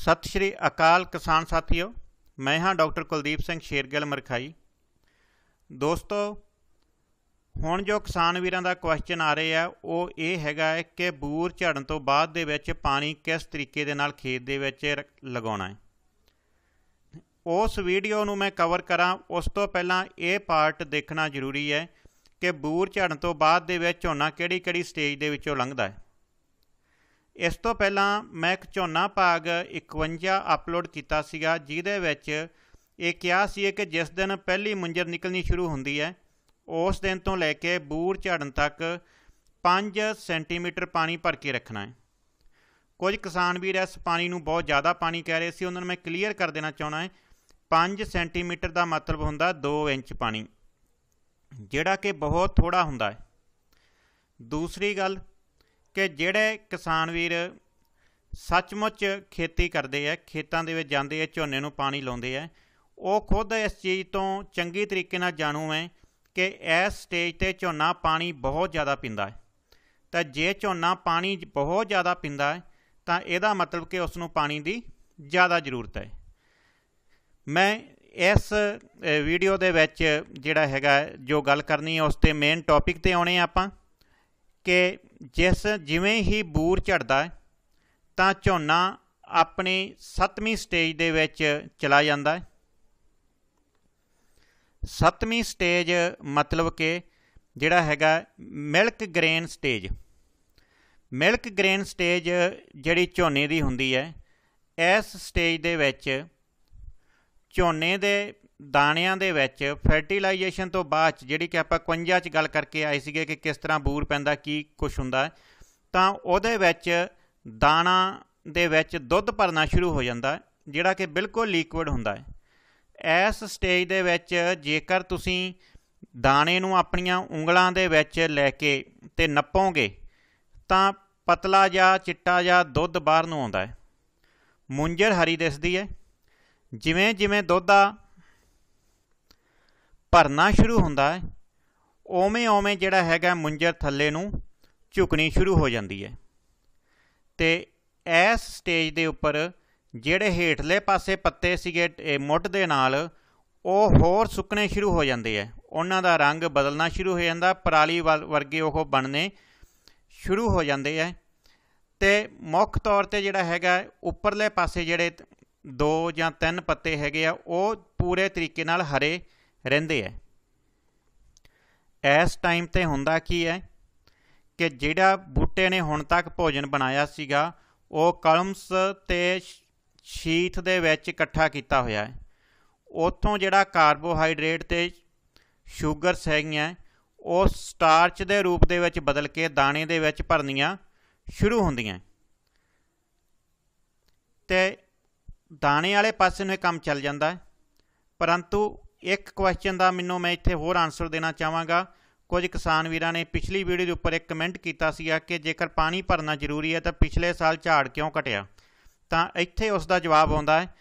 ਸਤਿ ਸ਼੍ਰੀ ਅਕਾਲ ਕਿਸਾਨ ਸਾਥੀਓ ਮੈਂ ਹਾਂ ਡਾਕਟਰ ਕੁਲਦੀਪ ਸਿੰਘ ਸ਼ੇਰਗਿੱਲ ਮਰਖਾਈ ਦੋਸਤੋ ਹੁਣ ਜੋ ਕਿਸਾਨ ਵੀਰਾਂ ਦਾ ਕੁਐਸਚਨ ਆ ਰਿਹਾ ਆ ਉਹ ਇਹ ਹੈਗਾ ਹੈ ਕਿ ਬੂਰ ਝੜਨ ਤੋਂ ਬਾਅਦ ਦੇ ਵਿੱਚ ਪਾਣੀ ਕਿਸ ਤਰੀਕੇ ਦੇ ਨਾਲ ਖੇਤ ਦੇ ਵਿੱਚ ਲਗਾਉਣਾ ਹੈ ਉਸ ਵੀਡੀਓ ਨੂੰ ਮੈਂ ਕਵਰ ਕਰਾਂ ਉਸ ਤੋਂ ਪਹਿਲਾਂ ਇਹ ਪਾਰਟ ਦੇਖਣਾ ਜ਼ਰੂਰੀ ਹੈ ਕਿ ਬੂਰ ਝੜਨ ਤੋਂ ਬਾਅਦ ਦੇ ਵਿੱਚ ਝੋਨਾ ਕਿਹੜੀ-ਕਿਹੜੀ ਸਟੇਜ ਦੇ ਵਿੱਚੋਂ ਲੰਘਦਾ ਹੈ ਇਸ ਤੋਂ ਪਹਿਲਾਂ ਮੈਂ ਇੱਕ ਝੋਨਾ ਭਾਗ 51 ਅਪਲੋਡ ਕੀਤਾ ਸੀਗਾ ਜਿਹਦੇ ਵਿੱਚ ਇਹ ਕਿਹਾ ਸੀ ਕਿ ਜਿਸ ਦਿਨ ਪਹਿਲੀ ਮੁੰਜਰ ਨਿਕਲਣੀ ਸ਼ੁਰੂ ਹੁੰਦੀ ਹੈ ਉਸ ਦਿਨ ਤੋਂ ਲੈ ਕੇ ਬੂਰ ਝੜਨ ਤੱਕ 5 ਸੈਂਟੀਮੀਟਰ ਪਾਣੀ ਭਰ ਕੇ ਰੱਖਣਾ ਹੈ ਕੁਝ ਕਿਸਾਨ ਵੀਰ ਇਸ ਪਾਣੀ ਨੂੰ ਬਹੁਤ ਜ਼ਿਆਦਾ ਪਾਣੀ ਕਹਿ ਰਹੇ ਸੀ ਉਹਨਾਂ ਨੂੰ ਮੈਂ ਕਲੀਅਰ ਕਰ ਦੇਣਾ ਚਾਹਣਾ ਹੈ 5 ਸੈਂਟੀਮੀਟਰ ਦਾ ਮਤਲਬ ਹੁੰਦਾ 2 ਇੰਚ ਪਾਣੀ ਜਿਹੜਾ ਕਿ ਬਹੁਤ ਥੋੜਾ ਹੁੰਦਾ ਹੈ ਦੂਸਰੀ ਗੱਲ ਕਿ ਜਿਹੜੇ ਕਿਸਾਨ ਵੀਰ ਸੱਚਮੁੱਚ ਖੇਤੀ ਕਰਦੇ ਆ ਖੇਤਾਂ ਦੇ ਵਿੱਚ ਜਾਂਦੇ ਆ ਝੋਨੇ ਨੂੰ ਪਾਣੀ ਲਾਉਂਦੇ ਆ ਉਹ ਖੁਦ ਇਸ ਚੀਜ਼ ਤੋਂ ਚੰਗੀ ਤਰੀਕੇ ਨਾਲ ਜਾਣੂ ਹੈ ਕਿ ਇਸ ਸਟੇਜ ਤੇ ਝੋਨਾ ਪਾਣੀ ਬਹੁਤ ਜ਼ਿਆਦਾ ਪਿੰਦਾ ਹੈ ਤਾਂ ਜੇ ਝੋਨਾ ਪਾਣੀ ਬਹੁਤ ਜ਼ਿਆਦਾ ਪਿੰਦਾ ਹੈ ਤਾਂ ਇਹਦਾ ਮਤਲਬ ਕਿ ਉਸ ਨੂੰ ਪਾਣੀ ਦੀ ਜ਼ਿਆਦਾ ਜ਼ਰੂਰਤ ਹੈ ਮੈਂ ਇਸ ਵੀਡੀਓ ਦੇ ਵਿੱਚ ਜਿਹੜਾ ਹੈਗਾ ਜੋ ਗੱਲ ਕਰਨੀ ਹੈ ਉਸ ਤੇ ਮੇਨ ਟੌਪਿਕ ਤੇ ਆਉਣੇ ਆਪਾਂ ਕਿ ਜਿਸ ਜਿਵੇਂ ਹੀ ਬੂਰ ਝੜਦਾ ਤਾਂ ਝੋਨਾ ਆਪਣੀ 7ਵੀਂ ਸਟੇਜ ਦੇ ਵਿੱਚ ਚਲਾ ਜਾਂਦਾ ਹੈ 7ਵੀਂ ਸਟੇਜ ਮਤਲਬ ਕਿ ਜਿਹੜਾ ਹੈਗਾ milk grain stage milk grain stage ਜਿਹੜੀ ਝੋਨੇ ਦੀ ਹੁੰਦੀ ਹੈ ਇਸ ਸਟੇਜ ਦੇ ਵਿੱਚ ਝੋਨੇ ਦੇ ਦਾਣਿਆਂ ਦੇ ਵਿੱਚ ਫਰਟੀਲਾਈਜੇਸ਼ਨ ਤੋਂ ਬਾਅਦ ਜਿਹੜੀ ਕਿ ਆਪਾਂ 51 ਚ ਗੱਲ ਕਰਕੇ ਆਏ ਸੀਗੇ ਕਿ ਕਿਸ ਤਰ੍ਹਾਂ ਬੂਰ ਪੈਂਦਾ ਕੀ ਕੁਝ ਹੁੰਦਾ ਤਾਂ ਉਹਦੇ ਵਿੱਚ ਦਾਣਾ ਦੇ ਵਿੱਚ ਦੁੱਧ ਭਰਨਾ ਸ਼ੁਰੂ ਹੋ ਜਾਂਦਾ ਜਿਹੜਾ ਕਿ ਬਿਲਕੁਲ ਲਿਕੁਇਡ ਹੁੰਦਾ ਹੈ ਇਸ ਸਟੇਜ ਦੇ ਵਿੱਚ ਜੇਕਰ ਤੁਸੀਂ ਦਾਣੇ ਨੂੰ ਆਪਣੀਆਂ ਉਂਗਲਾਂ ਦੇ ਵਿੱਚ ਲੈ ਕੇ ਤੇ ਨੱਪੋਗੇ ਤਾਂ ਪਤਲਾ ਜਾਂ ਚਿੱਟਾ ਜਾਂ ਦੁੱਧ ਬਾਹਰ ਨੂੰ ਆਉਂਦਾ ਹੈ ਮੁੰਜਰ ਹਰੀ ਦਿਸਦੀ ਹੈ ਜਿਵੇਂ ਜਿਵੇਂ ਦੁੱਧ ਭਰਨਾ ਸ਼ੁਰੂ ਹੁੰਦਾ ਹੈ ਓਵੇਂ ਓਵੇਂ ਜਿਹੜਾ ਹੈਗਾ ਮੁੰਜਰ ਥੱਲੇ ਨੂੰ ਝੁਕਣੀ ਸ਼ੁਰੂ ਹੋ ਜਾਂਦੀ ਹੈ ਤੇ ਇਸ ਸਟੇਜ ਦੇ ਉੱਪਰ ਜਿਹੜੇ ਹੇਠਲੇ ਪਾਸੇ ਪੱਤੇ ਸੀਗੇ ਮੁੱਢ ਦੇ ਨਾਲ ਉਹ ਹੋਰ ਸੁੱਕਣੇ ਸ਼ੁਰੂ ਹੋ ਜਾਂਦੇ ਆ ਉਹਨਾਂ ਦਾ ਰੰਗ ਬਦਲਣਾ ਸ਼ੁਰੂ ਹੋ ਜਾਂਦਾ ਪਰਾਲੀ ਵਰਗੇ ਉਹ ਬਣਨੇ ਸ਼ੁਰੂ ਹੋ ਜਾਂਦੇ ਆ ਤੇ ਮੁੱਖ ਤੌਰ ਤੇ ਜਿਹੜਾ ਹੈਗਾ ਉੱਪਰਲੇ ਪਾਸੇ ਜਿਹੜੇ ਦੋ ਜਾਂ ਤਿੰਨ ਪੱਤੇ ਹੈਗੇ ਆ ਉਹ ਪੂਰੇ ਤਰੀਕੇ ਨਾਲ ਹਰੇ ਰਹਿੰਦੇ ਐ ਇਸ ਟਾਈਮ ਤੇ ਹੁੰਦਾ ਕੀ ਹੈ ਕਿ ਜਿਹੜਾ ਬੂਟੇ ਨੇ ਹੁਣ ਤੱਕ ਭੋਜਨ ਬਣਾਇਆ ਸੀਗਾ ਉਹ ਕਲਮਸ ਤੇ ਸ਼ੀਥ ਦੇ ਵਿੱਚ ਇਕੱਠਾ ਕੀਤਾ ਹੋਇਆ ਹੈ ਉਥੋਂ ਜਿਹੜਾ ਕਾਰਬੋਹਾਈਡਰੇਟ ਤੇ ਸ਼ੂਗਰਸ ਹੈਗੀਆਂ ਉਹ ਸਟਾਰਚ ਦੇ ਰੂਪ ਦੇ ਵਿੱਚ ਬਦਲ ਕੇ ਦਾਣੇ ਦੇ ਵਿੱਚ ਭਰਨੀਆਂ ਸ਼ੁਰੂ ਹੁੰਦੀਆਂ ਤੇ ਦਾਣੇ ਵਾਲੇ ਪਾਸੇ ਨੂੰ ਇਹ ਕੰਮ ਚੱਲ ਜਾਂਦਾ ਪਰੰਤੂ ਇੱਕ ਕੁਐਸਚਨ ਦਾ ਮੈਨੂੰ ਮੈਂ ਇੱਥੇ ਹੋਰ ਆਨਸਰ ਦੇਣਾ ਚਾਹਾਂਗਾ ਕੁਝ ਕਿਸਾਨ ਵੀਰਾਂ ਨੇ ਪਿਛਲੀ ਵੀਡੀਓ ਦੇ ਉੱਪਰ ਇੱਕ ਕਮੈਂਟ ਕੀਤਾ ਸੀ ਕਿ ਜੇਕਰ ਪਾਣੀ ਭਰਨਾ ਜ਼ਰੂਰੀ ਹੈ ਤਾਂ ਪਿਛਲੇ ਸਾਲ ਝਾੜ ਕਿਉਂ ਘਟਿਆ ਤਾਂ ਇੱਥੇ ਉਸ ਦਾ ਜਵਾਬ ਆਉਂਦਾ ਹੈ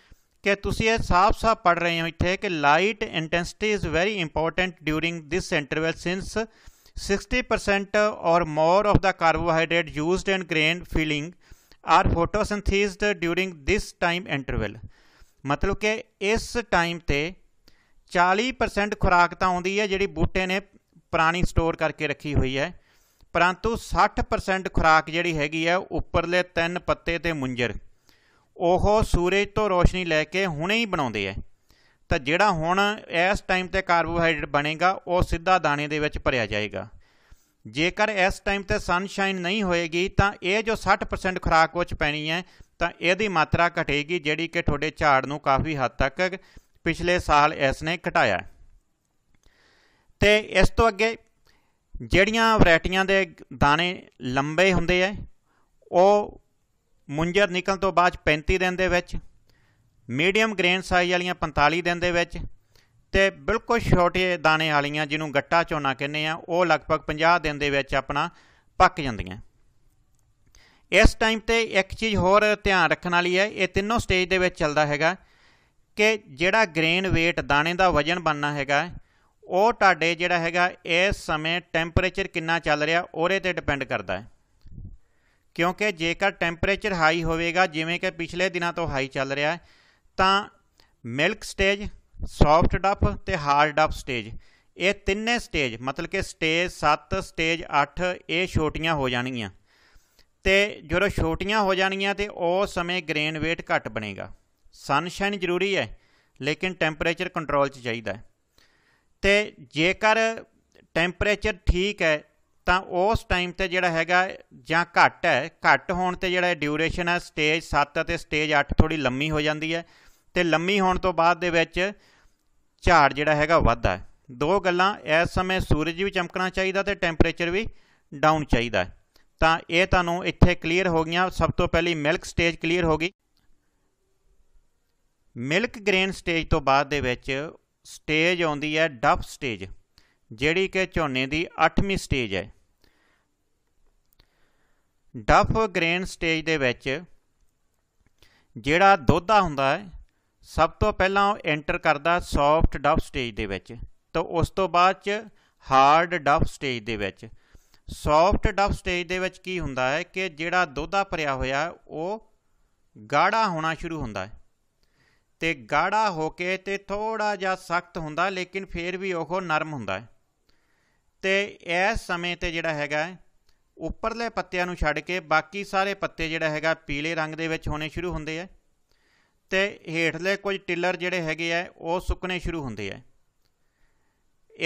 ਕਿ ਤੁਸੀਂ ਇਹ ਸਾਫ਼-ਸਾਫ਼ ਪੜ ਰਹੇ ਹੋ ਇੱਥੇ ਕਿ light intensity is very important during this interval since 60% or more of the carbohydrate used in grain filling are photosynthesized during this time interval ਮਤਲਬ ਕਿ ਇਸ ਟਾਈਮ ਤੇ 40% ਖੁਰਾਕ ਤਾਂ ਆਉਂਦੀ ਹੈ ਜਿਹੜੀ ਬੂਟੇ ਨੇ ਪੁਰਾਣੀ ਸਟੋਰ ਕਰਕੇ ਰੱਖੀ ਹੋਈ ਹੈ ਪਰੰਤੂ 60% ਖੁਰਾਕ ਜਿਹੜੀ ਹੈਗੀ ਹੈ ਉੱਪਰਲੇ ਤਿੰਨ ਪੱਤੇ ਤੇ ਮੁੰਜਰ ਉਹ ਸੂਰਜ ਤੋਂ ਰੋਸ਼ਨੀ ਲੈ ਕੇ ਹੁਣੇ ਹੀ ਬਣਾਉਂਦੇ ਐ ਤਾਂ ਜਿਹੜਾ ਹੁਣ ਇਸ ਟਾਈਮ ਤੇ ਕਾਰਬੋਹਾਈਡਰੇਟ ਬਣੇਗਾ ਉਹ ਸਿੱਧਾ ਦਾਣੇ ਦੇ ਵਿੱਚ ਭਰਿਆ ਜਾਏਗਾ ਜੇਕਰ ਇਸ ਟਾਈਮ ਤੇ ਸਨਸ਼ਾਈਨ ਨਹੀਂ ਹੋਏਗੀ ਤਾਂ ਇਹ ਜੋ 60% ਖੁਰਾਕ ਵਿੱਚ ਪੈਣੀ ਹੈ ਤਾਂ ਇਹਦੀ ਮਾਤਰਾ ਘਟੇਗੀ ਜਿਹੜੀ ਕਿ ਤੁਹਾਡੇ ਝਾੜ ਨੂੰ ਕਾਫੀ ਹੱਦ ਤੱਕ ਪਿਛਲੇ ਸਾਲ ਇਸ ਨੇ ਘਟਾਇਆ ਤੇ ਇਸ ਤੋਂ ਅੱਗੇ ਜਿਹੜੀਆਂ ਵੈਰਾਈਟੀਆਂ ਦੇ ਦਾਣੇ ਲੰਬੇ ਹੁੰਦੇ ਐ ਉਹ ਮੁੰਜਰ ਨਿਕਲਣ ਤੋਂ ਬਾਅਦ 35 ਦਿਨ ਦੇ ਵਿੱਚ ਮੀਡੀਅਮ ਗ੍ਰੇਨ ਸਾਈਜ਼ ਵਾਲੀਆਂ 45 ਦਿਨ ਦੇ ਵਿੱਚ ਤੇ ਬਿਲਕੁਲ ਛੋਟੇ ਦਾਣੇ ਵਾਲੀਆਂ ਜਿਹਨੂੰ ਗੱਟਾ ਚੋਨਾ ਕਹਿੰਦੇ ਆ ਉਹ ਲਗਭਗ 50 ਦਿਨ ਦੇ ਵਿੱਚ ਆਪਣਾ ਪੱਕ ਜਾਂਦੀਆਂ ਇਸ ਟਾਈਮ ਤੇ ਇੱਕ ਚੀਜ਼ ਹੋਰ ਧਿਆਨ ਰੱਖਣ ਵਾਲੀ ਹੈ ਇਹ ਤਿੰਨੋਂ ਸਟੇਜ ਦੇ ਵਿੱਚ ਚੱਲਦਾ ਹੈਗਾ ਕਿ ਜਿਹੜਾ ਗ੍ਰੇਨ weight ਦਾਣੇ ਦਾ ਵਜਨ ਬਣਨਾ ਹੈਗਾ ਉਹ ਤੁਹਾਡੇ ਜਿਹੜਾ ਹੈਗਾ ਇਸ ਸਮੇਂ ਟੈਂਪਰੇਚਰ ਕਿੰਨਾ ਚੱਲ ਰਿਹਾ ਉਹਦੇ ਤੇ ਡਿਪੈਂਡ ਕਰਦਾ ਹੈ ਕਿਉਂਕਿ ਜੇਕਰ ਟੈਂਪਰੇਚਰ ਹਾਈ ਹੋਵੇਗਾ ਜਿਵੇਂ ਕਿ ਪਿਛਲੇ ਦਿਨਾਂ ਤੋਂ ਹਾਈ ਚੱਲ ਰਿਹਾ ਹੈ ਤਾਂ ਮਿਲਕ ਸਟੇਜ ਸੌਫਟ ਡੱਪ ਤੇ ਹਾਰਡ ਡੱਪ ਸਟੇਜ ਇਹ ਤਿੰਨੇ ਸਟੇਜ ਮਤਲਬ ਕਿ ਸਟੇਜ 7 ਸਟੇਜ 8 ਇਹ ਛੋਟੀਆਂ ਹੋ ਜਾਣਗੀਆਂ ਤੇ ਜਦੋਂ ਛੋਟੀਆਂ ਹੋ ਜਾਣਗੀਆਂ ਤੇ ਉਸ ਸਮੇਂ ਗ੍ਰੇਨ weight ਘਟ ਬਣੇਗਾ ਸਨਸ਼ਾਈਨ ਜ਼ਰੂਰੀ ਹੈ ਲੇਕਿਨ ਟੈਂਪਰੇਚਰ ਕੰਟਰੋਲ 'ਚ ਚਾਹੀਦਾ ਹੈ ਤੇ ਜੇਕਰ ਟੈਂਪਰੇਚਰ ਠੀਕ ਹੈ ਤਾਂ ਉਸ ਟਾਈਮ ਤੇ ਜਿਹੜਾ ਹੈਗਾ ਜਾਂ ਘੱਟ ਹੈ ਘੱਟ ਹੋਣ ਤੇ ਜਿਹੜਾ ਡਿਊਰੇਸ਼ਨ ਹੈ ਸਟੇਜ 7 ਅਤੇ ਸਟੇਜ 8 ਥੋੜੀ ਲੰਮੀ ਹੋ ਜਾਂਦੀ ਹੈ ਤੇ ਲੰਮੀ ਹੋਣ ਤੋਂ ਬਾਅਦ ਦੇ ਵਿੱਚ ਝਾੜ ਜਿਹੜਾ ਹੈਗਾ ਵੱਧਦਾ ਹੈ ਦੋ ਗੱਲਾਂ ਇਸ ਸਮੇਂ ਸੂਰਜ ਵੀ ਚਮਕਣਾ ਚਾਹੀਦਾ ਤੇ ਟੈਂਪਰੇਚਰ ਵੀ ਡਾਊਨ ਚਾਹੀਦਾ ਤਾਂ ਇਹ ਤੁਹਾਨੂੰ ਇੱਥੇ ਕਲੀਅਰ ਹੋ ਗਈਆਂ ਸਭ ਤੋਂ ਪਹਿਲੀ ਮਿਲਕ ਸਟੇਜ ਕਲੀਅਰ ਹੋ ਗਈ ਮਿਲਕ ਗ੍ਰੇਨ ਸਟੇਜ ਤੋਂ ਬਾਅਦ ਦੇ ਵਿੱਚ ਸਟੇਜ ਆਉਂਦੀ ਹੈ ਡਫ ਸਟੇਜ ਜਿਹੜੀ ਕਿ ਝੋਨੇ ਦੀ 8ਵੀਂ ਸਟੇਜ ਹੈ ਡਫ ਗ੍ਰੇਨ ਸਟੇਜ ਦੇ ਵਿੱਚ ਜਿਹੜਾ ਦੋਧਾ ਹੁੰਦਾ ਹੈ ਸਭ ਤੋਂ ਪਹਿਲਾਂ ਉਹ ਐਂਟਰ ਕਰਦਾ ਸੌਫਟ ਡਫ ਸਟੇਜ ਦੇ ਵਿੱਚ ਤਾਂ ਉਸ ਤੋਂ ਬਾਅਦ ਚ ਹਾਰਡ ਡਫ ਸਟੇਜ ਦੇ ਵਿੱਚ ਸੌਫਟ ਡਫ ਸਟੇਜ ਦੇ ਵਿੱਚ ਕੀ ਹੁੰਦਾ ਹੈ ਕਿ ਜਿਹੜਾ ਦੋਧਾ ਭਰਿਆ ਹੋਇਆ ਉਹ ਗਾੜਾ ਹੋਣਾ ਸ਼ੁਰੂ ਹੁੰਦਾ ਹੈ ਤੇ ਗਾੜਾ ਹੋ ਕੇ ਤੇ ਥੋੜਾ ਜਿਹਾ ਸਖਤ ਹੁੰਦਾ ਲੇਕਿਨ ਫੇਰ ਵੀ ਉਹ ਨਰਮ ਹੁੰਦਾ ਹੈ ਤੇ ਇਸ ਸਮੇਂ ਤੇ ਜਿਹੜਾ ਹੈਗਾ ਉੱਪਰਲੇ ਪੱਤਿਆਂ ਨੂੰ ਛੱਡ ਕੇ ਬਾਕੀ ਸਾਰੇ ਪੱਤੇ ਜਿਹੜਾ ਹੈਗਾ ਪੀਲੇ ਰੰਗ ਦੇ ਵਿੱਚ ਹੋਣੇ ਸ਼ੁਰੂ ਹੁੰਦੇ ਆ ਤੇ ਹੇਠਲੇ ਕੁਝ ਟਿਲਰ ਜਿਹੜੇ ਹੈਗੇ ਆ ਉਹ ਸੁੱਕਣੇ ਸ਼ੁਰੂ ਹੁੰਦੇ ਆ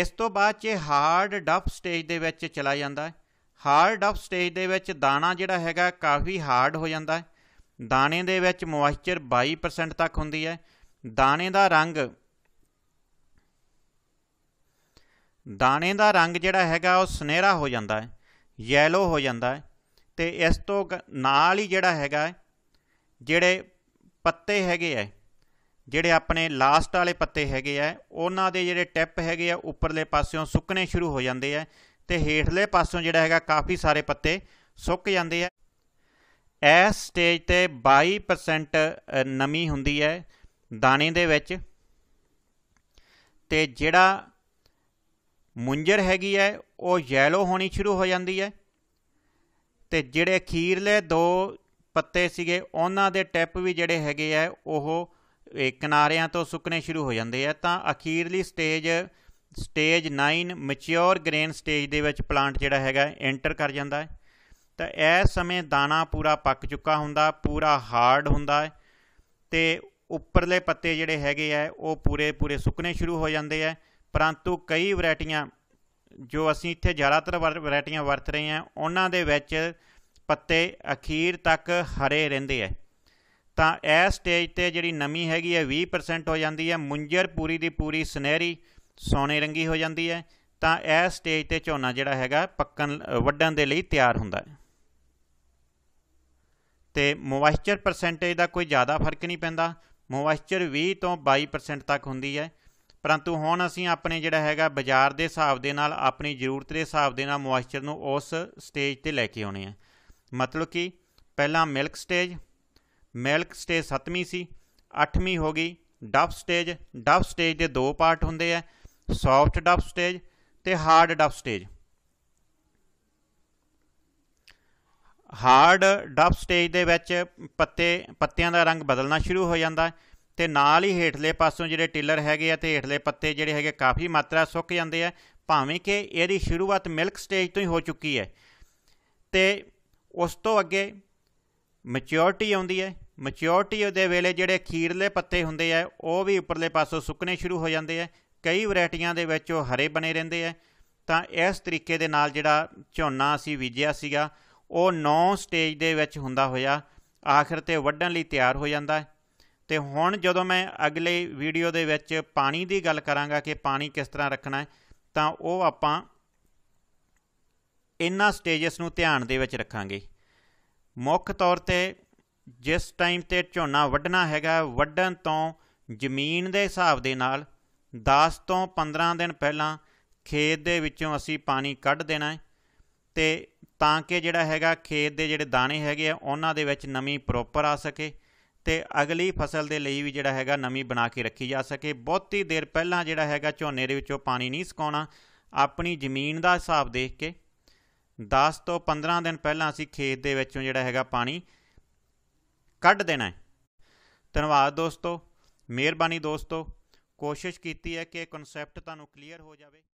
ਇਸ ਤੋਂ ਬਾਅਦ ਇਹ ਹਾਰਡ ਡਫ ਸਟੇਜ ਦੇ ਵਿੱਚ ਚਲਾ ਜਾਂਦਾ ਹੈ ਹਾਰਡ ਡਫ ਸਟੇਜ ਦੇ ਵਿੱਚ ਦਾਣਾ ਜਿਹੜਾ ਹੈਗਾ ਕਾਫੀ ਹਾਰਡ ਹੋ ਜਾਂਦਾ ਹੈ ਦਾਣੇ ਦੇ ਵਿੱਚ ਮੋਇਸਚਰ 22% ਤੱਕ ਹੁੰਦੀ ਹੈ ਦਾਣੇ ਦਾ ਰੰਗ ਦਾਣੇ ਦਾ ਰੰਗ ਜਿਹੜਾ ਹੈਗਾ ਉਹ ਸੁਨਹਿਰਾ ਹੋ ਜਾਂਦਾ ਹੈ ਯੈਲੋ ਹੋ ਜਾਂਦਾ ਹੈ ਤੇ ਇਸ ਤੋਂ ਨਾਲ ਹੀ ਜਿਹੜਾ ਹੈਗਾ ਜਿਹੜੇ ਪੱਤੇ ਹੈਗੇ ਆ ਜਿਹੜੇ ਆਪਣੇ ਲਾਸਟ ਵਾਲੇ ਪੱਤੇ ਹੈਗੇ ਆ ਉਹਨਾਂ ਦੇ ਜਿਹੜੇ ਟਿਪ ਹੈਗੇ ਆ ਉੱਪਰਲੇ ਪਾਸਿਓਂ ਸੁੱਕਣੇ ਸ਼ੁਰੂ ਹੋ ਜਾਂਦੇ ਆ ਤੇ ਹੇਠਲੇ ਪਾਸਿਓਂ ਜਿਹੜਾ ਹੈਗਾ ਕਾਫੀ ਸਾਰੇ ਪੱਤੇ ਸੁੱਕ ਜਾਂਦੇ ਆ ਇਸ ਸਟੇਜ ਤੇ 22% ਨਮੀ ਹੁੰਦੀ ਹੈ ਦਾਣੇ ਦੇ ਵਿੱਚ ਤੇ ਜਿਹੜਾ ਮੁੰਜਰ ਹੈਗੀ ਹੈ ਉਹ ਯੈਲੋ ਹੋਣੀ ਸ਼ੁਰੂ ਹੋ ਜਾਂਦੀ ਹੈ ਤੇ ਜਿਹੜੇ ਅਖੀਰਲੇ ਦੋ ਪੱਤੇ ਸੀਗੇ ਉਹਨਾਂ ਦੇ ਟਿਪ ਵੀ ਜਿਹੜੇ ਹੈਗੇ ਆ ਉਹ ਕਿਨਾਰਿਆਂ ਤੋਂ ਸੁੱਕਣੇ ਸ਼ੁਰੂ ਹੋ ਜਾਂਦੇ ਆ ਤਾਂ ਅਖੀਰਲੀ stage stage 9 mature grain stage ਦੇ ਵਿੱਚ ਪਲਾਂਟ ਜਿਹੜਾ ਹੈਗਾ ਐਂਟਰ ਕਰ ਜਾਂਦਾ ਹੈ ਤਾਂ ਇਹ ਸਮੇਂ ਦਾਣਾ ਪੂਰਾ ਪੱਕ ਚੁੱਕਾ ਹੁੰਦਾ ਪੂਰਾ ਹਾਰਡ ਹੁੰਦਾ ਹੈ ਤੇ ਉੱਪਰਲੇ ਪੱਤੇ ਜਿਹੜੇ ਹੈਗੇ ਆ ਉਹ ਪੂਰੇ ਪੂਰੇ ਸੁੱਕਣੇ ਸ਼ੁਰੂ ਹੋ ਜਾਂਦੇ ਆ ਪਰੰਤੂ ਕਈ ਵੈਰਾਈਟੀਆਂ ਜੋ ਅਸੀਂ ਇੱਥੇ ਜ਼ਿਆਦਾਤਰ ਵੈਰਾਈਟੀਆਂ ਵਰਤ ਰਹੇ ਹਾਂ ਉਹਨਾਂ ਦੇ ਵਿੱਚ ਪੱਤੇ ਅਖੀਰ ਤੱਕ ਹਰੇ ਰਹਿੰਦੇ ਆ ਤਾਂ ਇਸ ਸਟੇਜ ਤੇ ਜਿਹੜੀ ਨਮੀ ਹੈਗੀ ਹੈ 20% ਹੋ ਜਾਂਦੀ ਹੈ ਮੁੰਜਰ ਪੂਰੀ ਦੀ ਪੂਰੀ ਸੁਨਹਿਰੀ ਸੋਨੇ ਰੰਗੀ ਹੋ ਜਾਂਦੀ ਹੈ ਤਾਂ ਇਸ ਸਟੇਜ ਤੇ ਝੋਨਾ ਜਿਹੜਾ ਹੈਗਾ ਪੱਕਣ ਵੱਢਣ ਦੇ ਲਈ ਤਿਆਰ ਹੁੰਦਾ ਹੈ ਤੇ ਮੋਇਸਚਰ ਪਰਸੈਂਟੇਜ ਦਾ ਕੋਈ ਜ਼ਿਆਦਾ ਫਰਕ ਨਹੀਂ ਪੈਂਦਾ ਮੋਇਸਚਰ 20 ਤੋਂ 22% ਤੱਕ ਹੁੰਦੀ ਹੈ ਪਰੰਤੂ ਹੁਣ ਅਸੀਂ ਆਪਣੇ ਜਿਹੜਾ ਹੈਗਾ ਬਾਜ਼ਾਰ ਦੇ ਹਿਸਾਬ ਦੇ ਨਾਲ ਆਪਣੀ ਜ਼ਰੂਰਤ ਦੇ ਹਿਸਾਬ ਦੇ ਨਾਲ ਮੋਇਸਚਰ ਨੂੰ ਉਸ ਸਟੇਜ ਤੇ ਲੈ ਕੇ ਆਉਣੇ ਆ ਮਤਲਬ ਕਿ ਪਹਿਲਾਂ ਮਿਲਕ ਸਟੇਜ ਮਿਲਕ ਸਟੇਜ 7ਵੀਂ ਸੀ 8ਵੀਂ ਹੋ ਗਈ ਡਫ ਸਟੇਜ ਡਫ ਸਟੇਜ ਦੇ ਦੋ ਪਾਰਟ ਹੁੰਦੇ ਆ ਸੌਫਟ ਡਫ ਸਟੇਜ ਤੇ hard dough stage hard dough stage ਦੇ ਵਿੱਚ ਪੱਤੇ ਪੱਤਿਆਂ ਦਾ ਰੰਗ ਬਦਲਣਾ ਸ਼ੁਰੂ ਹੋ ਜਾਂਦਾ ਤੇ ਨਾਲ ਹੀ ਹੇਠਲੇ ਪਾਸੋਂ ਜਿਹੜੇ ਟਿਲਰ ਹੈਗੇ ਆ ਤੇ ਹੇਠਲੇ ਪੱਤੇ ਜਿਹੜੇ ਹੈਗੇ ਕਾਫੀ ਮਾਤਰਾ ਸੁੱਕ ਜਾਂਦੇ ਆ ਭਾਵੇਂ ਕਿ ਇਹਦੀ ਸ਼ੁਰੂਆਤ ਮਿਲਕ ਸਟੇਜ ਤੋਂ ਹੀ ਹੋ ਚੁੱਕੀ ਹੈ ਤੇ ਉਸ ਤੋਂ ਅੱਗੇ ਮੈਚਿਓਰਿਟੀ ਆਉਂਦੀ ਹੈ ਮੈਚਿਓਰਿਟੀ ਦੇ ਵੇਲੇ ਜਿਹੜੇ ਖੀਰਲੇ ਪੱਤੇ ਹੁੰਦੇ ਆ ਉਹ ਵੀ ਉੱਪਰਲੇ ਪਾਸੋਂ ਸੁੱਕਣੇ ਸ਼ੁਰੂ ਹੋ ਜਾਂਦੇ ਆ ਕਈ ਵੈਰਾਈਟੀਆਂ ਦੇ ਵਿੱਚ ਉਹ ਹਰੇ ਬਣੇ ਰਹਿੰਦੇ ਆ ਤਾਂ ਇਸ ਤਰੀਕੇ ਦੇ ਨਾਲ ਜਿਹੜਾ ਝੋਨਾ ਅਸੀਂ ਬੀਜਿਆ ਸੀਗਾ ਉਹ 9 ਸਟੇਜ ਦੇ ਵਿੱਚ ਹੁੰਦਾ ਹੋਇਆ ਆਖਰ ਤੇ ਵੱਢਣ ਲਈ ਤਿਆਰ ਹੋ ਜਾਂਦਾ ਹੈ ਤੇ ਹੁਣ ਜਦੋਂ ਮੈਂ ਅਗਲੇ ਵੀਡੀਓ ਦੇ ਵਿੱਚ ਪਾਣੀ ਦੀ ਗੱਲ ਕਰਾਂਗਾ ਕਿ ਪਾਣੀ ਕਿਸ ਤਰ੍ਹਾਂ ਰੱਖਣਾ ਹੈ ਤਾਂ ਉਹ ਆਪਾਂ ਇਹਨਾਂ ਸਟੇजेस ਨੂੰ ਧਿਆਨ ਦੇ ਵਿੱਚ ਰੱਖਾਂਗੇ ਮੁੱਖ ਤੌਰ ਤੇ ਜਿਸ ਟਾਈਮ ਤੇ ਝੋਨਾ ਵੱਢਣਾ ਹੈਗਾ ਵੱਢਣ ਤੋਂ ਜ਼ਮੀਨ ਦੇ ਹਿਸਾਬ ਦੇ ਨਾਲ 10 ਤੋਂ 15 ਦਿਨ ਪਹਿਲਾਂ ਖੇਤ ਦੇ ਵਿੱਚੋਂ ਅਸੀਂ ਪਾਣੀ ਕੱਢ ਦੇਣਾ ਹੈ ਤੇ ਤਾਂ ਕਿ ਜਿਹੜਾ ਹੈਗਾ ਖੇਤ ਦੇ ਜਿਹੜੇ ਦਾਣੇ ਹੈਗੇ ਆ ਉਹਨਾਂ ਦੇ ਵਿੱਚ ਨਮੀ ਪ੍ਰੋਪਰ ਆ ਸਕੇ ਤੇ ਅਗਲੀ ਫਸਲ ਦੇ ਲਈ ਵੀ ਜਿਹੜਾ ਹੈਗਾ ਨਮੀ ਬਣਾ ਕੇ ਰੱਖੀ ਜਾ ਸਕੇ ਬਹੁਤੀ ਦੇਰ ਪਹਿਲਾਂ ਜਿਹੜਾ ਹੈਗਾ ਝੋਨੇ ਦੇ ਵਿੱਚੋਂ ਪਾਣੀ ਨਹੀਂ ਸੁਕਾਉਣਾ ਆਪਣੀ ਜ਼ਮੀਨ ਦਾ ਹਿਸਾਬ ਦੇਖ ਕੇ 10 ਤੋਂ 15 ਦਿਨ ਪਹਿਲਾਂ ਅਸੀਂ ਖੇਤ ਦੇ ਵਿੱਚੋਂ ਜਿਹੜਾ ਹੈਗਾ ਪਾਣੀ ਕੱਢ ਦੇਣਾ ਹੈ ਧੰਨਵਾਦ ਦੋਸਤੋ ਮਿਹਰਬਾਨੀ ਦੋਸਤੋ ਕੋਸ਼ਿਸ਼ ਕੀਤੀ ਹੈ ਕਿ ਕਨਸੈਪਟ ਤੁਹਾਨੂੰ ਕਲੀਅਰ ਹੋ ਜਾਵੇ